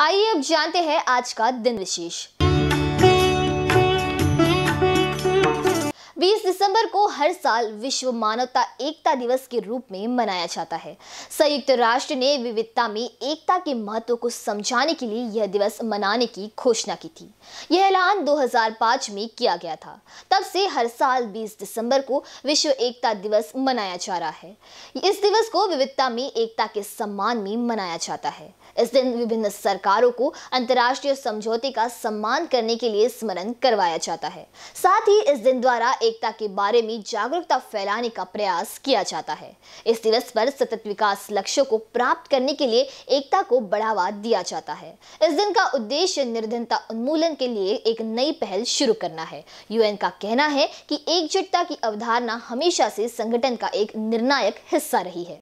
आइए अब जानते हैं आज का दिन विशेष 20 दिसंबर को हर साल विश्व मानवता एकता दिवस के रूप में मनाया जाता है संयुक्त राष्ट्र ने विविधता में एकता के महत्व को समझाने के लिए यह दिवस मनाने की घोषणा की थी यह ऐलान 2005 में किया गया था तब से हर साल 20 दिसंबर को विश्व एकता दिवस मनाया जा रहा है इस दिवस को विविधता में एकता के सम्मान में मनाया जाता है इस दिन विभिन्न सरकारों को अंतर्राष्ट्रीय समझौते का सम्मान करने के लिए स्मरण करवाया जाता है साथ ही इस दिन द्वारा एकता के बारे में जागरूकता फैलाने का प्रयास किया जाता है इस दिवस पर सतत विकास लक्ष्यों को प्राप्त करने के लिए एकता को बढ़ावा दिया जाता है इस दिन का उद्देश्य निर्धनता उन्मूलन के लिए एक नई पहल शुरू करना है यूएन का कहना है कि एकजुटता की अवधारणा हमेशा से संगठन का एक निर्णायक हिस्सा रही है